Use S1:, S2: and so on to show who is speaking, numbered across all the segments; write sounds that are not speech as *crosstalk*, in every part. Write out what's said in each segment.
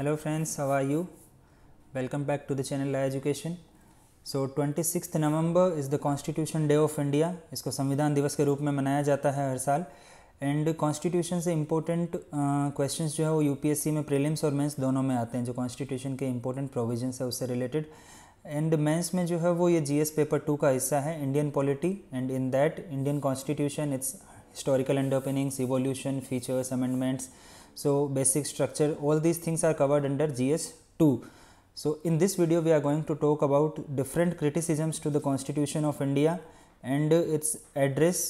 S1: Hello friends how are you welcome back to the channel लाई education so twenty six November is the constitution day of India इसको संविधान दिवस के रूप में मनाया जाता है हर साल एंड कॉन्स्टिट्यूशन से इम्पोर्टेंट क्वेश्चन uh, जो है वो यूपीएससी में प्रीलिम्स और मेंस दोनों में आते हैं जो कॉन्स्टिट्यूशन के इम्पोर्टेंट प्रोविजन है उससे रिलेटेड एंड मेंस में जो है वो ये एस पेपर टू का हिस्सा है Indian polity and in that Indian constitution its historical and openings evolution features amendments So, basic structure all these things are covered under GS2. So, in this video we are going to talk about different criticisms to the constitution of India and its address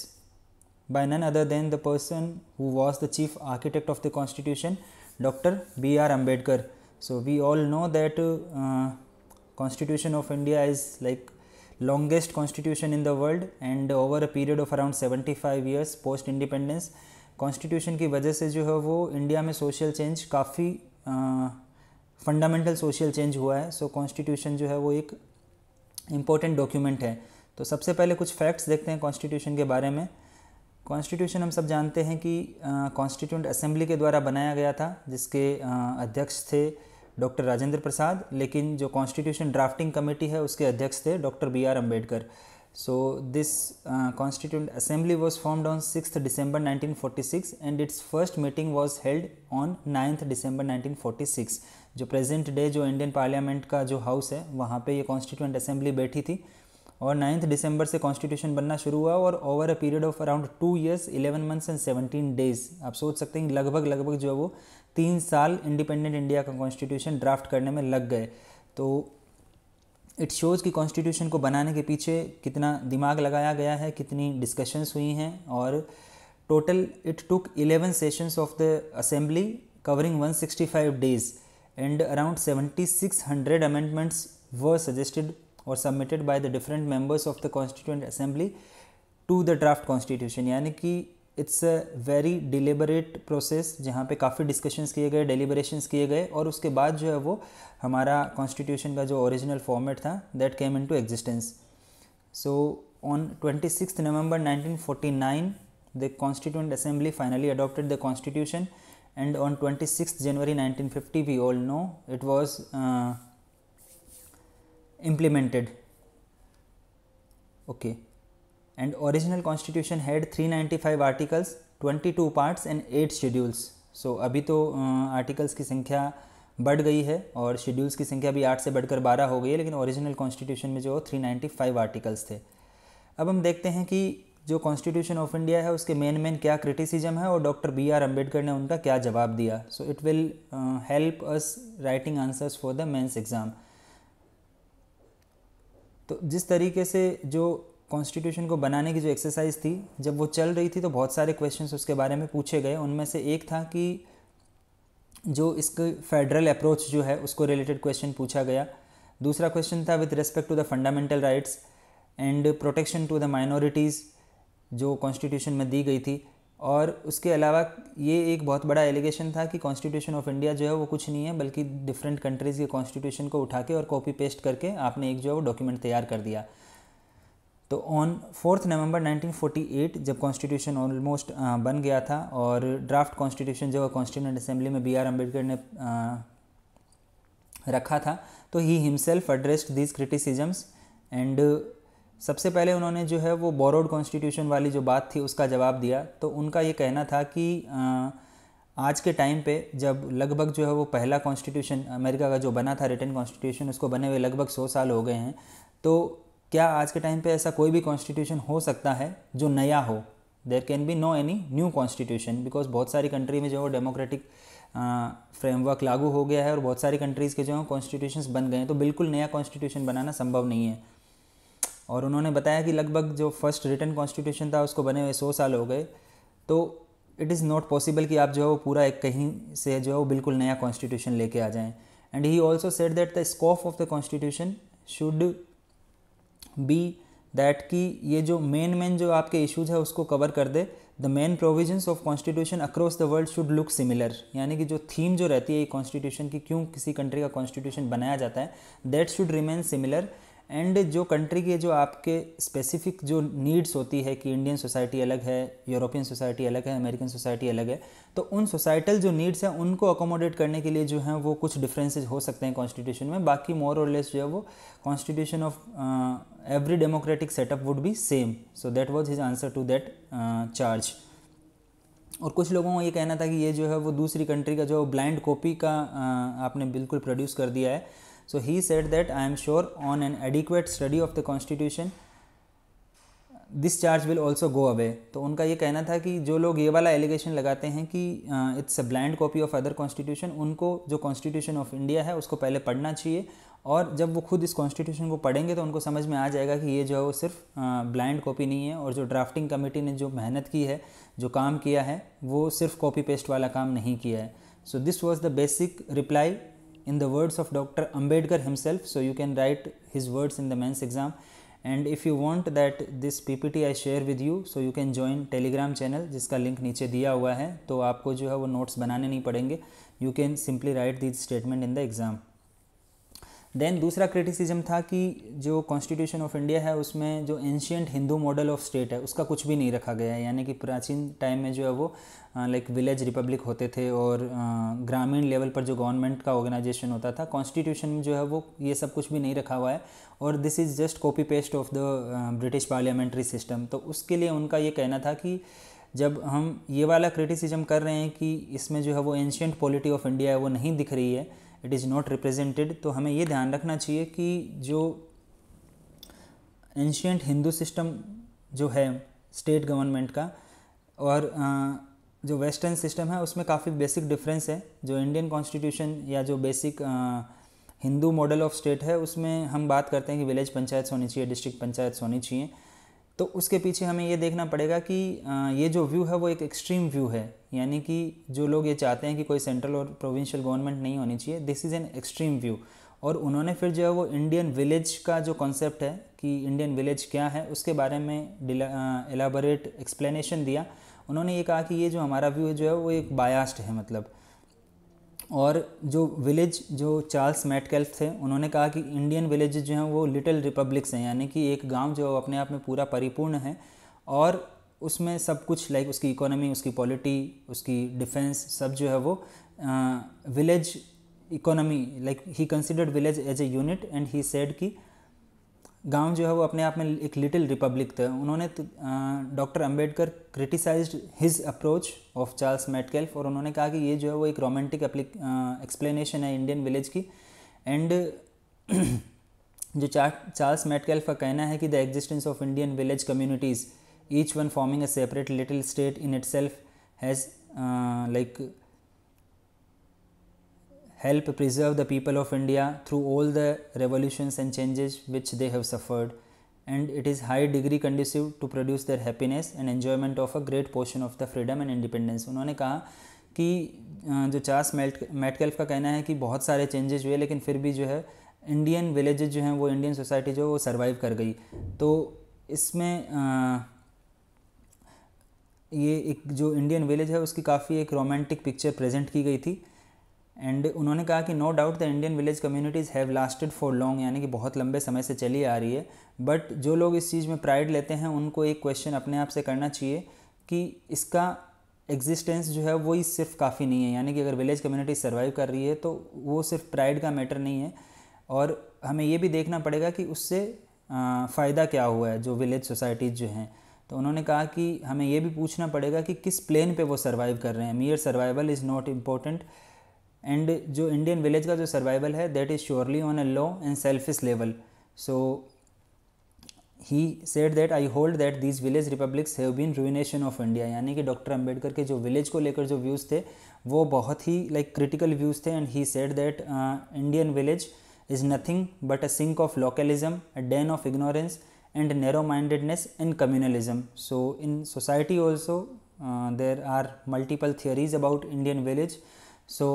S1: by none other than the person who was the chief architect of the constitution Dr. B R Ambedkar. So, we all know that uh, constitution of India is like longest constitution in the world and over a period of around 75 years post independence constitution की वजह से जो है वो India में social change काफ़ी fundamental social change हुआ है सो so, कॉन्स्टिट्यूशन जो है वो एक इम्पोर्टेंट डॉक्यूमेंट है तो सबसे पहले कुछ फैक्ट्स देखते हैं कॉन्स्टिट्यूशन के बारे में कॉन्स्टिट्यूशन हम सब जानते हैं कि कॉन्स्टिट्यूंट असेंबली के द्वारा बनाया गया था जिसके uh, अध्यक्ष थे डॉक्टर राजेंद्र प्रसाद लेकिन जो कॉन्स्टिट्यूशन ड्राफ्टिंग कमेटी है उसके अध्यक्ष थे doctor B R Ambedkar So, this uh, Constituent Assembly was formed on 6th December 1946 and its first meeting was held on 9th December 1946. जो प्रेजेंट डे जो इंडियन पार्लियामेंट का जो हाउस है वहाँ पे ये कॉन्स्टिट्यूंट असेंबली बैठी थी और 9th दिसंबर से कॉन्स्टिट्यूशन बनना शुरू हुआ और over a period of around two years 11 months and 17 days आप सोच सकते हैं लगभग लगभग जो है वो तीन साल इंडिपेंडेंट इंडिया का कॉन्स्टिट्यूशन ड्राफ्ट करने में लग गए तो इट शोज़ कि कॉन्स्टिट्यूशन को बनाने के पीछे कितना दिमाग लगाया गया है कितनी डिस्कशंस हुई हैं और total it took 11 sessions of the assembly covering 165 days and around 7600 amendments were suggested और submitted by the different members of the constituent assembly to the draft constitution यानी कि it's a very deliberate process जहाँ पे काफ़ी discussions किए गए डेलीबरेशंस किए गए और उसके बाद जो है वो हमारा कॉन्स्टिट्यूशन का जो ओरिजिनल फॉर्मेट था that came into existence so on twenty six November nineteen forty nine the constituent assembly finally adopted the constitution and on 26th January nineteen we all know it was implemented okay okay had three ninety five 395 twenty 22 parts and 8 schedules so अभी तो uh, की संख्या बढ़ गई है और schedules की संख्या भी आठ से बढ़कर बारह हो गई है लेकिन ओरिजिनल कॉन्स्टिट्यूशन में जो 395 आर्टिकल्स थे अब हम देखते हैं कि जो कॉन्स्टिट्यूशन ऑफ इंडिया है उसके मेन मेन क्या क्रिटिसिज्म है और डॉक्टर बी आर अम्बेडकर ने उनका क्या जवाब दिया so it will help us writing answers for the mains exam तो जिस तरीके से जो कॉन्स्टिट्यूशन को बनाने की जो एक्सरसाइज थी जब वो चल रही थी तो बहुत सारे क्वेश्चन उसके बारे में पूछे गए उनमें से एक था कि जो इसके फेडरल अप्रोच जो है उसको रिलेटेड क्वेश्चन पूछा गया दूसरा क्वेश्चन था with respect to the fundamental rights and protection to the minorities जो कॉन्स्टिट्यूशन में दी गई थी और उसके अलावा ये एक बहुत बड़ा एलिगेशन था कि कॉन्स्टिट्यूशन ऑफ इंडिया जो है वो कुछ नहीं है बल्कि डिफरेंट कंट्रीज़ के कॉन्स्टिट्यूशन को उठा के और कॉपी पेस्ट करके आपने एक जो है वो डॉक्यूमेंट तैयार कर दिया तो ऑन फोर्थ नवंबर 1948 जब कॉन्स्टिट्यूशन ऑलमोस्ट बन गया था और ड्राफ्ट कॉन्स्टिट्यूशन जो कॉन्स्टिट्यूंट असेंबली में बी आर अम्बेडकर ने आ, रखा था तो he himself addressed these criticisms and सबसे पहले उन्होंने जो है वो बोरोड कॉन्स्टिट्यूशन वाली जो बात थी उसका जवाब दिया तो उनका ये कहना था कि आ, आज के टाइम पे जब लगभग जो है वो पहला कॉन्स्टिट्यूशन अमेरिका का जो बना था रिटर्न कॉन्स्टिट्यूशन उसको बने हुए लगभग सौ साल हो गए हैं तो क्या आज के टाइम पे ऐसा कोई भी कॉन्स्टिट्यूशन हो सकता है जो नया हो there can be no any new constitution because बहुत सारी कंट्री में जो है डेमोक्रेटिक फ्रेमवर्क लागू हो गया है और बहुत सारी कंट्रीज़ के जो हैं कॉन्स्टिट्यूशन बन गए हैं तो बिल्कुल नया कॉन्स्टिट्यूशन बनाना संभव नहीं है और उन्होंने बताया कि लगभग जो फर्स्ट रिटर्न कॉन्स्टिट्यूशन था उसको बने हुए सौ साल हो गए तो इट इज़ नॉट पॉसिबल कि आप जो है वो पूरा एक कहीं से जो है वो बिल्कुल नया कॉन्स्टिट्यूशन लेके आ जाएं and he also said that the scope of the constitution should be that की ये जो मेन मेन जो आपके इश्यूज है उसको कवर कर दे the main provisions of constitution across the world should look similar यानी कि जो थीम जो रहती है कॉन्स्टिट्यूशन की क्यों किसी कंट्री का कॉन्स्टिट्यूशन बनाया जाता है that should remain similar and जो कंट्री के जो आपके स्पेसिफिक जो नीड्स होती है कि इंडियन सोसाइटी अलग है यूरोपियन सोसाइटी अलग है अमेरिकन सोसाइटी अलग है तो उन सोसाइटल जो नीड्स हैं उनको अकोमोडेट करने के लिए जो है वो कुछ डिफरेंसेस हो सकते हैं कॉन्स्टिट्यूशन में बाकी मोर और लेस जो है वो constitution of every democratic setup would be same so that was his answer to that charge और कुछ लोगों का ये कहना था कि ये जो है वो दूसरी कंट्री का जो ब्लाइंड कॉपी का आ, uh, आपने बिल्कुल प्रोड्यूस कर दिया है So he said that I am sure on an adequate study of the constitution this charge will also go away तो उनका ये कहना था कि जो लोग ये वाला एलिगेशन लगाते हैं कि it's a blind copy of other constitution उनको जो कॉन्स्टिट्यूशन ऑफ इंडिया है उसको पहले पढ़ना चाहिए और जब वो खुद इस कॉन्स्टिट्यूशन को पढ़ेंगे तो उनको समझ में आ जाएगा कि ये जो है वो सिर्फ ब्लाइंड कॉपी नहीं है और जो ड्राफ्टिंग कमेटी ने जो मेहनत की है जो काम किया है वो सिर्फ कॉपी पेस्ट वाला काम नहीं किया है so this was the basic reply in the words of Dr. Ambedkar himself. So, you can write his words in the mains exam and if you want that this PPT I share with you, so you can join Telegram channel जिसका link niche diya hua hai तो आपको jo hai wo notes banane nahi padenge you can simply write these statement in the exam. Then दूसरा criticism था कि जो constitution of India है उसमें जो ancient Hindu model of state है उसका कुछ भी नहीं रखा गया है यानी कि प्राचीन टाइम में जो है वो लाइक विलेज रिपब्लिक होते थे और ग्रामीण लेवल पर जो गवर्नमेंट का ऑर्गेनाइजेशन होता था कॉन्स्टिट्यूशन में जो है वो ये सब कुछ भी नहीं रखा हुआ है और this is just copy paste of the British parliamentary system तो उसके लिए उनका ये कहना था कि जब हम ये वाला क्रिटिसिज्म कर रहे हैं कि इसमें जो है वो एंशियंट पॉलिटी ऑफ इंडिया है वो नहीं दिख रही है इट इज़ नॉट रिप्रेजेंटेड तो हमें ये ध्यान रखना चाहिए कि जो एंशियंट हिंदू सिस्टम जो है स्टेट गवर्नमेंट का और जो वेस्टर्न सिस्टम है उसमें काफ़ी बेसिक डिफरेंस है जो इंडियन कॉन्स्टिट्यूशन या जो basic Hindu model of state है उसमें हम बात करते हैं कि विलेज पंचायत होनी चाहिए डिस्ट्रिक्ट पंचायत होनी चाहिए तो उसके पीछे हमें ये देखना पड़ेगा कि ये जो व्यू है वो एक एक्सट्रीम व्यू है यानी कि जो लोग ये चाहते हैं कि कोई सेंट्रल और प्रोविंशियल गवर्नमेंट नहीं होनी चाहिए this is an extreme view और उन्होंने फिर जो है वो इंडियन विलेज का जो कॉन्सेप्ट है कि इंडियन विलेज क्या है उसके बारे में एलाबोरेट एक्सप्लेनेशन दिया उन्होंने ये कहा कि ये जो हमारा व्यू है जो है वो एक बायास्ड है मतलब और जो विलेज जो चार्ल्स मैटकेल्फ थे उन्होंने कहा कि इंडियन विलेज जो हैं वो लिटिल रिपब्लिक्स हैं यानी कि एक गांव जो अपने आप में पूरा परिपूर्ण है और उसमें सब कुछ लाइक उसकी इकोनॉमी उसकी पॉलिटी उसकी डिफेंस सब जो है वो village economy like he considered village as a unit and he said कि गांव जो है वो अपने आप में एक लिटिल रिपब्लिक थे उन्होंने doctor Ambedkar criticised his approach of Charles Metcalfe और उन्होंने कहा कि ये जो है वो एक रोमांटिक एक्सप्लेनेशन है इंडियन विलेज की एंड *clears throat* जो चार्ल्स मेटकेल्फ का कहना है कि the existence of Indian village communities each one forming a separate little state in itself has like help preserve the people of India through all the revolutions and changes which they have suffered and it is high degree conducive to produce their happiness and enjoyment of a great portion of the freedom and independence unhone kaha ki jo Charles metcalf ka kehna hai ki bahut sare changes hue lekin fir bhi jo hai indian villages jo hain wo indian society jo wo survive kar gayi to isme ये एक जो Indian village है उसकी काफ़ी एक romantic picture present की गई थी एंड उन्होंने कहा कि no doubt the Indian village communities have lasted for long यानी कि बहुत लंबे समय से चली आ रही है बट जो लोग इस चीज़ में प्राइड लेते हैं उनको एक क्वेश्चन अपने आप से करना चाहिए कि इसका एग्जिस्टेंस जो है वो सिर्फ काफ़ी नहीं है यानी कि अगर विलेज कम्युनिटी सर्वाइव कर रही है तो वो सिर्फ प्राइड का मैटर नहीं है और हमें ये भी देखना पड़ेगा कि उससे फ़ायदा क्या हुआ है जो विलेज सोसाइटीज़ जो हैं तो उन्होंने कहा कि हमें ये भी पूछना पड़ेगा कि किस प्लेन पे वो सर्वाइव कर रहे हैं mere survival is not important and जो इंडियन विलेज का जो सर्वाइवल है that is surely on a low and selfish level so he said that I hold that these village republics have been ruination of India यानी कि doctor Ambedkar के जो village को लेकर जो व्यूज़ थे वो बहुत ही लाइक क्रिटिकल व्यूज़ थे and he said that Indian village is nothing but a sink of localism a den of ignorance and narrow mindedness in communalism so in society also there are multiple theories about Indian village so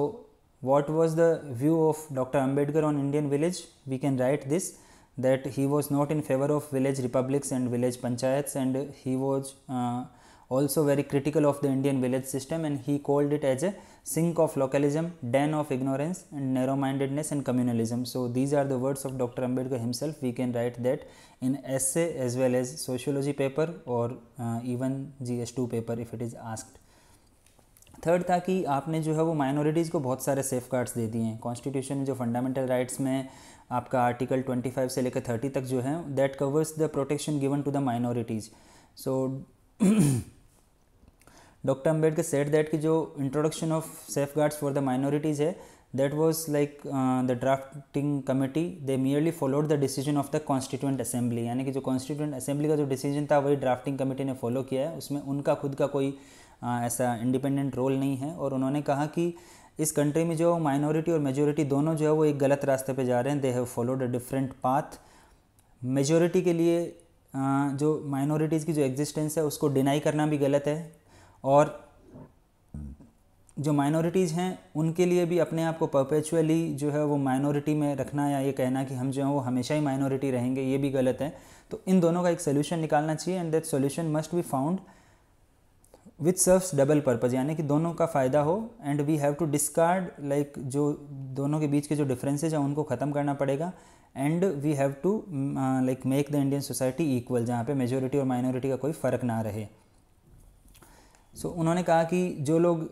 S1: what was the view of Dr. Ambedkar on Indian village? We can write this that he was not in favor of village republics and village panchayats and he was uh, also very critical of the Indian village system and he called it as a sink of localism, den of ignorance and narrow-mindedness and communalism. So, these are the words of Dr. Ambedkar himself. We can write that in essay as well as sociology paper or uh, even GS2 paper if it is asked. Third था कि आपने जो है वो minorities को बहुत सारे safe guards दे दिए हैं कॉन्स्टिट्यूशन जो फंडामेंटल राइट्स में आपका आर्टिकल 25 से लेकर 30 तक जो है that covers the protection given to the minorities so doctor Ambedkar said that कि जो introduction of safeguards for the minorities है that was like the drafting committee they merely followed the decision of the constituent assembly यानी कि जो constituent assembly का जो decision था वही ड्राफ्टिंग कमेटी ने फॉलो किया है उसमें उनका खुद का कोई ऐसा इंडिपेंडेंट रोल नहीं है और उन्होंने कहा कि इस कंट्री में जो माइनॉरिटी और मेजोरिटी दोनों जो है वो एक गलत रास्ते पे जा रहे हैं they have followed a different path majority के लिए जो माइनॉरिटीज़ की जो एग्जिस्टेंस है उसको डिनाई करना भी गलत है और जो माइनॉरिटीज़ हैं उनके लिए भी अपने आप को परपेचुअली जो है वो माइनॉरिटी में रखना या ये कहना कि हम जो हैं वो हमेशा ही माइनॉरिटी रहेंगे ये भी गलत है तो इन दोनों का एक सोल्यूशन निकालना चाहिए and that solution must be found which serves double purpose यानी कि दोनों का फ़ायदा हो and we have to discard like जो दोनों के बीच के जो डिफरेंसेज हैं उनको ख़त्म करना पड़ेगा and we have to like make the Indian society equal जहाँ पे मेजोरिटी और माइनॉरिटी का कोई फ़र्क ना रहे सो so, उन्होंने कहा कि जो लोग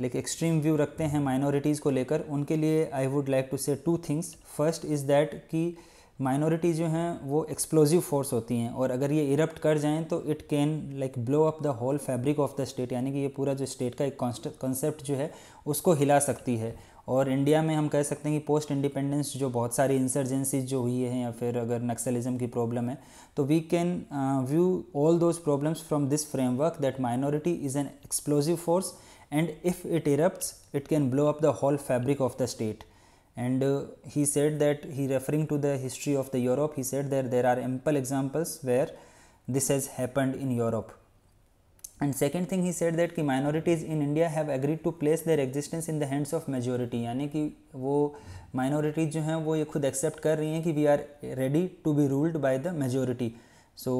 S1: लाइक एक्सट्रीम व्यू रखते हैं माइनॉरिटीज़ को लेकर उनके लिए I would like to say two things first is that कि माइनॉरिटी जो हैं वो एक्सप्लोजिव फोर्स होती हैं और अगर ये इरप्ट कर जाएं तो it can like blow up the whole fabric of the state यानी कि ये पूरा जो स्टेट का एक कॉन्सेप्ट जो है उसको हिला सकती है और इंडिया में हम कह सकते हैं कि पोस्ट इंडिपेंडेंस जो बहुत सारी इंसर्जेंसीज जो हुई हैं या फिर अगर नक्सलिज्म की प्रॉब्लम है तो we can view all those problems from this framework that minority is an explosive force and if it erupt it can blow up the whole fabric of the state and uh, he said that he referring to the history of the europe he said that there are ample examples where this has happened in europe and second thing he said that कि minorities in India have agreed to place their existence in the hands of majority यानी कि वो minorities जो हैं वो खुद accept कर रही हैं कि we are ready to be ruled by the majority so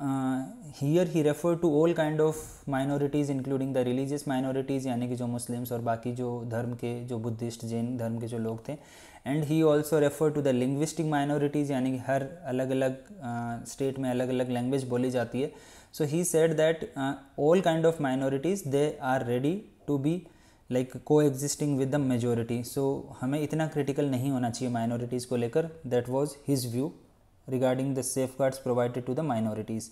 S1: here he refer to all kind of minorities including the religious minorities यानी कि जो मुस्लिम्स और बाकी जो धर्म के जो बुद्धिस्ट जैन धर्म के जो लोग थे and he also refer to the linguistic minorities यानी कि हर अलग अलग स्टेट में अलग अलग लैंग्वेज बोली जाती है so he said that all kind of minorities they are ready to be like coexisting with the majority so हमें इतना क्रिटिकल नहीं होना चाहिए माइनॉरिटीज़ को लेकर that was his view regarding the safeguards provided to the minorities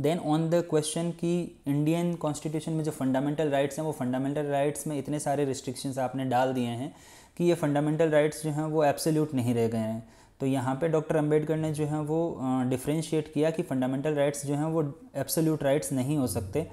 S1: then on the question कि Indian constitution में जो फंडामेंटल राइट्स हैं वो फंडामेंटल राइट्स में इतने सारे रिस्ट्रिक्शंस आपने डाल दिए हैं कि ये फंडामेंटल राइट्स जो हैं वो एब्सोल्यूट नहीं रह गए हैं तो यहाँ पे डॉक्टर अंबेडकर ने जो है वो डिफ्रेंशिएट uh, किया कि फंडामेंटल राइट्स जो हैं वो एब्सोल्यूट राइट्स नहीं हो सकते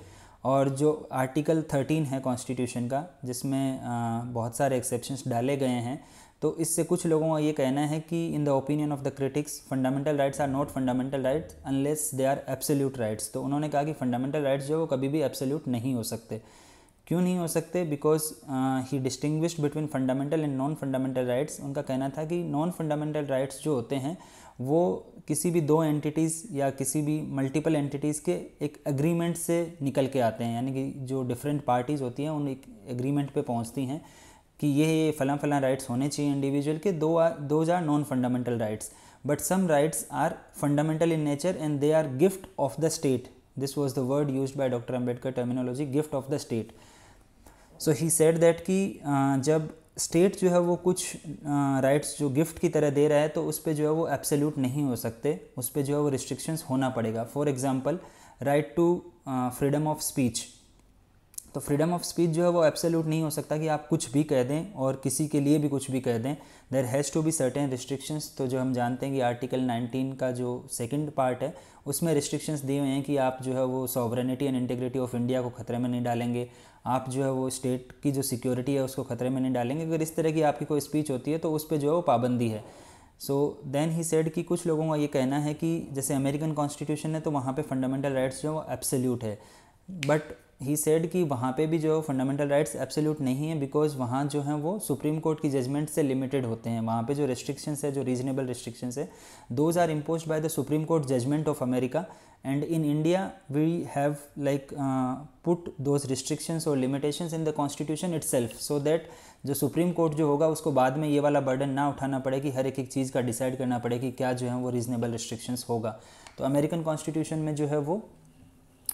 S1: और जो आर्टिकल थर्टीन है कॉन्स्टिट्यूशन का जिसमें uh, बहुत सारे एक्सेप्शन डाले गए हैं तो इससे कुछ लोगों का ये कहना है कि in the opinion of the critics fundamental rights are not fundamental rights unless they are absolute rights तो उन्होंने कहा कि फंडामेंटल राइट्स जो वो कभी भी एब्सोल्यूट नहीं हो सकते क्यों नहीं हो सकते because he distinguish between fundamental and non fundamental rights उनका कहना था कि नॉन फंडामेंटल राइट्स जो होते हैं वो किसी भी दो एंटिटीज़ या किसी भी मल्टीपल एंटिटीज़ के एक एग्रीमेंट से निकल के आते हैं यानी कि जो डिफरेंट पार्टीज़ होती हैं उन एक एग्रीमेंट पे पहुंचती हैं कि ये फला फला राइट्स होने चाहिए इंडिविजुअल के दो are those are non fundamental rights but some rights are fundamental in nature and they are gift of the state this was the word use by doctor Ambedkar terminology gift of the state so he said that कि जब state जो है वो कुछ rights जो gift की तरह दे रहा है तो उस पर जो है वो एब्सोल्यूट नहीं हो सकते उस पर जो है वो रिस्ट्रिक्शंस होना पड़ेगा for example right to freedom of speech तो फ्रीडम ऑफ स्पीच जो है वो एब्सोल्यूट नहीं हो सकता कि आप कुछ भी कह दें और किसी के लिए भी कुछ भी कह दें there has to be certain restrictions तो जो हम जानते हैं कि आर्टिकल 19 का जो सेकंड पार्ट है उसमें रिस्ट्रिक्शंस दिए हुए हैं कि आप जो है वो sovereignty and integrity of India को खतरे में नहीं डालेंगे आप जो है वो स्टेट की जो सिक्योरिटी है उसको खतरे में नहीं डालेंगे अगर इस तरह की आपकी कोई स्पीच होती है तो उस पर जो है वो पाबंदी है सो देन ही सेड कि कुछ लोगों का ये कहना है कि जैसे अमेरिकन कॉन्स्टिट्यूशन है तो वहाँ पर फंडामेंटल राइट्स जो है वो एब्सोल्यूट है बट ही सेड कि वहाँ पे भी जो फंडामेंटल राइट्स एब्सोल्यूट नहीं है बिकॉज वहाँ जो है वो सुप्रीम कोर्ट की जजमेंट से लिमिटेड होते हैं वहाँ पे जो रिस्ट्रिक्शंस है जो रीजनेबल रिस्ट्रिक्शंस है those are impose by the supreme court judgement of America and in India we have like put those restrictions और limitations in the constitution it so that जो सुप्रीम कोर्ट जो होगा उसको बाद में ये वाला बर्डन ना उठाना पड़े कि हर एक एक चीज़ का डिसाइड करना पड़े कि क्या जो है वो रीजनेबल रिस्ट्रिक्शंस होगा तो अमेरिकन कॉन्स्टिट्यूशन में जो है वो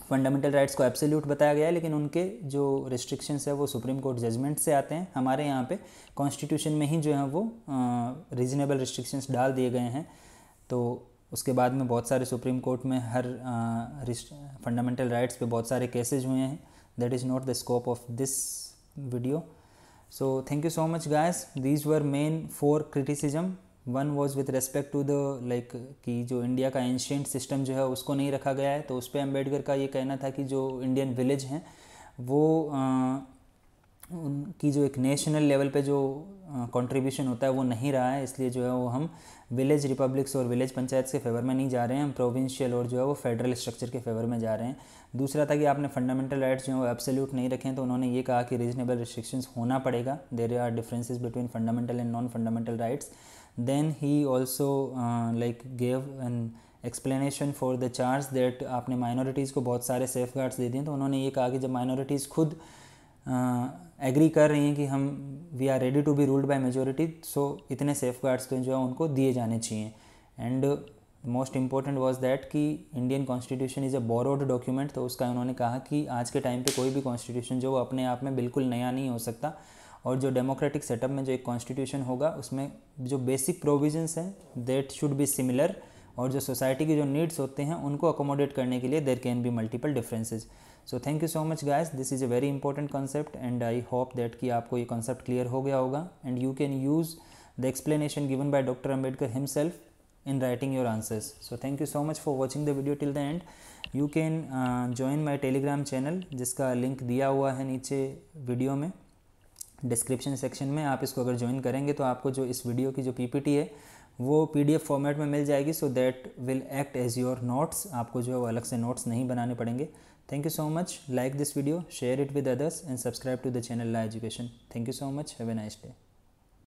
S1: फंडामेंटल राइट्स को एब्सोल्यूट बताया गया है लेकिन उनके जो रिस्ट्रिक्शंस है वो सुप्रीम कोर्ट जजमेंट से आते हैं हमारे यहाँ पे कॉन्स्टिट्यूशन में ही जो है वो रीज़नेबल रिस्ट्रिक्शंस डाल दिए गए हैं तो उसके बाद में बहुत सारे सुप्रीम कोर्ट में हर फंडामेंटल राइट्स पे बहुत सारे केसेज हुए हैं that is not the scope of this video so thank you so much guys these were main four criticism one was with respect to the like कि जो India का ancient system जो है उसको नहीं रखा गया है तो उस पर अम्बेडकर का ये कहना था कि जो इंडियन विलेज हैं वो उनकी जो एक नेशनल लेवल पे जो कंट्रीब्यूशन होता है वो नहीं रहा है इसलिए जो है वो हम विलेज रिपब्लिक्स और विलेज पंचायत के फेवर में नहीं जा रहे हैं हम प्रोविंशियल और जो है वो फेडरल स्ट्रक्चर के फेवर में जा रहे हैं दूसरा था कि आपने फंडामेंटल राइट्स जो है एब्सोल्यूट नहीं रखे तो उन्होंने ये कहा कि रीजनेबल रिस्ट्रिक्शंस होना पड़ेगा there are differences between fundamental and non fundamental rights then he also uh, like gave an explanation for the charge that आपने माइनॉरिटीज़ को बहुत सारे सेफ गार्ड्स दे दिए तो उन्होंने ये कहा कि जब माइनॉरिटीज़ खुद एग्री uh, कर रही हैं कि हम we are ready to be ruled by majority so इतने सेफ गार्ड्स तो जो है उनको दिए जाने चाहिए and most important was that कि Indian constitution is a borrowed document तो उसका उन्होंने कहा कि आज के टाइम पे कोई भी कॉन्स्टिट्यूशन जो वो अपने आप में बिल्कुल नया नहीं हो सकता और जो डेमोक्रेटिक सेटअप में जो एक कॉन्स्टिट्यूशन होगा उसमें जो बेसिक प्रोविजंस हैं दैट शुड बी सिमिलर और जो सोसाइटी के जो नीड्स होते हैं उनको अकोमोडेट करने के लिए there can be multiple differences so thank you so much guys this is a very important concept and I hope that कि आपको ये कॉन्सेप्ट क्लियर हो गया होगा and you can use the explanation given by doctor Ambedkar himself in writing your answers so thank you so much for watching the video till the end you can join my telegram channel जिसका link दिया हुआ है नीचे video में description section में आप इसको अगर ज्वाइन करेंगे तो आपको जो इस वीडियो की जो पीपीटी है वो पीडीएफ फॉर्मेट में मिल जाएगी so that will act as your notes आपको जो है वो अलग से नोट्स नहीं बनाने पड़ेंगे thank you so much like this video share it with others and subscribe to the channel law education thank you so much have a nice day